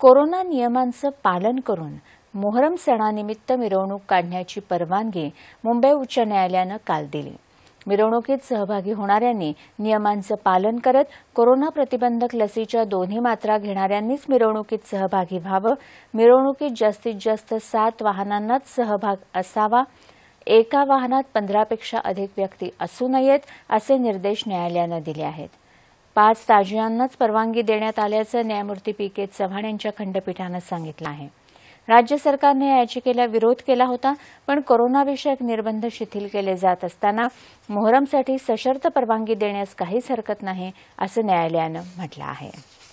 corona नियमांचं पालन करून मोहरम सणानिमित्त मिरवणूक काढण्याची परवानगी मुंबई उच्च न्यायालयानं काल दिली मिरवणुकीत सहभागी होणाऱ्यांनी नियमांचं पालन करत कोरोना प्रतिबंधक लसीच्या दोन्ही मात्रा घेणाऱ्यांनीच मिरवणुकीत सहभागी व्हावं मिरवणुकीत जास्तीत जास्त सात वाहनांनाच सहभाग असावा एका वाहनात पंधरापेक्षा अधिक व्यक्ती असू नयेत असे निर्देश न्यायालयानं दिले आहेत पाच ताजियांनाच परवानगी देण्यात आल्याचं न्यायमूर्ती पी के चव्हाण यांच्या खंडपीठानं सांगितलं आहे राज्य सरकारने या याचिकेला विरोध केला होता पण कोरोनाविषयक निर्बंध शिथिल केले जात असताना मोहरमसाठी सशर्त परवानगी देण्यास काहीच हरकत नाही असं न्यायालयानं म्हटलं आहे